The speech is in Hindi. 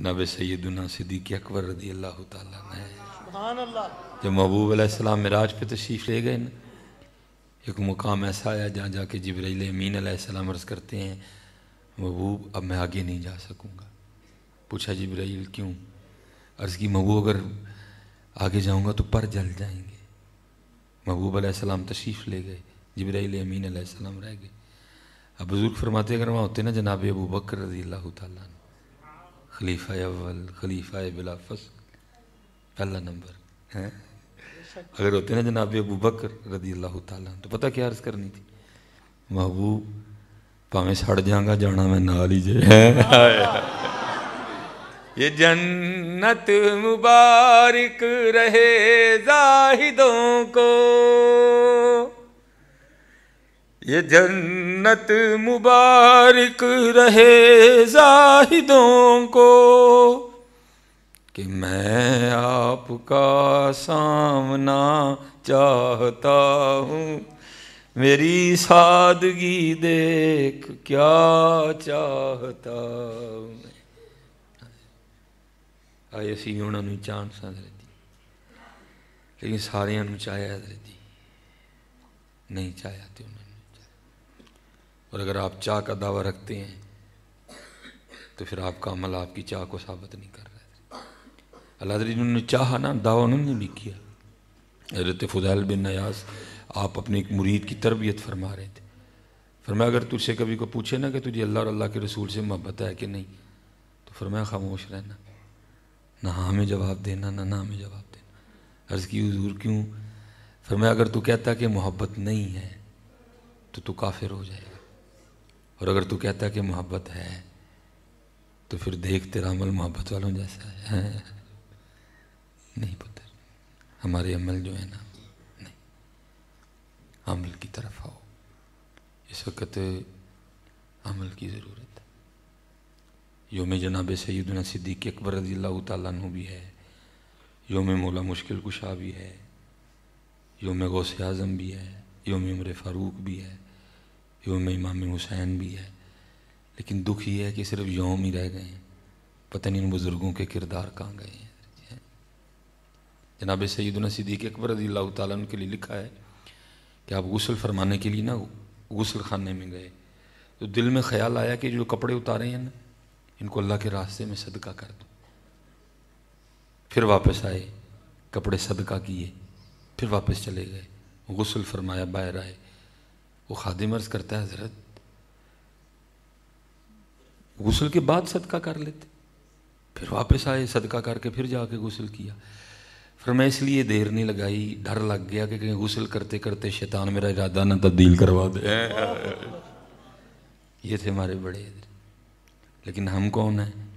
जनाब सैदना सिद्दीक अकबर रदी अल्लाह जब महबूब अलैहिस्सलाम मिराज पर तशरीफ़ ले गए ना एक मुकाम ऐसा आया जहाँ जाके जबरील अमीन अलैहिस्सलाम अर्ज़ करते हैं महबूब अब मैं आगे नहीं जा सकूँगा पूछा जबरील क्यों अर्ज़ की महबूब अगर आगे जाऊँगा तो पर जल जाएंगे महबूब अलैहिस्सलाम तशरीफ़ ले गए जबरील अमीन अलैहिस्सलाम रह गए अब बुज़ुर्ग फरमाते अगर वहाँ होते ना जनाब अबू बकर रजी अल्लाह तला खलीफा अव्वल खलीफा बिलाफस पहला नंबर है अगर होते ना जनाब अबू बकर रदी अल्लाह तला तो पता क्या अर्ज़ करनी थी महबूब भावें छड़ जाऊँगा जाना मैं नाल ही जे ये जन्नत मुबारक रहे जाहिदों को ये जन्नत मुबारक रहे जाहिदों को कि मैं आपका सामना चाहता हूँ मेरी सादगी देख क्या चाहता हूँ ਆਏ ਅਸੀਂ ਉਹਨਾਂ ਨੂੰ ਜਾਣ ਸਕਦੇ ਲੇਕਿਨ ਸਾਰਿਆਂ ਨੂੰ ਚਾਹਿਆ ਹਜ਼ਰਤ ਜੀ ਨਹੀਂ ਚਾਹਿਆ और अगर आप चाह का दावा रखते हैं तो फिर आपका अमल आपकी चाह को साबित नहीं कर रहा है अल्लाह जिन्होंने चाहा ना दावा उन्होंने भी किया हजरत फजैल बिन नयास आप अपने एक मुरीद की तरबियत फरमा रहे थे फरमाया अगर तुझसे कभी को पूछे ना कि तुझे अल्लाह और अल्लाह के रसूल से मोहब्बत है कि नहीं तो फरमाया खामोश रहना ना हाँ में जवाब देना ना ना हमें जवाब देना अर्ज़ की हजूर क्यों फरमाया अगर तू कहता कि मोहब्बत नहीं है तो तू काफिर हो जाएगा और अगर तू कहता है कि मोहब्बत है तो फिर देख तेरा अमल मोहब्बत वालों जैसा है हाँ। नहीं पुत्र हमारे अमल जो है ना नहीं अमल की तरफ आओ इस वक्त अमल की ज़रूरत है योम जनाब सैदना सिद्दीक अकबर रजी तु भी है योम मौला मुश्किल कुशा भी है योम गौस आज़म भी है योम उम्र फ़ारूक भी है योम इमाम हुसैन भी है लेकिन दुख ये है कि सिर्फ योम ही रह गए हैं पता नहीं इन बुज़ुर्गों के किरदार कहाँ गए हैं जनाब सैदना सिद्दीक अकबर रजील अल्लाह के लिए लिखा है कि आप गसल फरमाने के लिए ना गसल खाने में गए तो दिल में ख्याल आया कि जो कपड़े उतारे हैं ना इनको अल्लाह के रास्ते में सदका कर दो फिर वापस आए कपड़े सदका किए फिर वापस चले गए गसल फरमाया बाहर आए वो खादिम अर्ज करता है हजरत गुसल के बाद सदका कर लेते फिर वापस आए सदका करके फिर जाके गुसल किया फिर मैं इसलिए देर नहीं लगाई डर लग गया कि कहीं गुसल करते करते शैतान मेरा इरादा ना तब्दील करवा दे ये थे हमारे बड़े लेकिन हम कौन हैं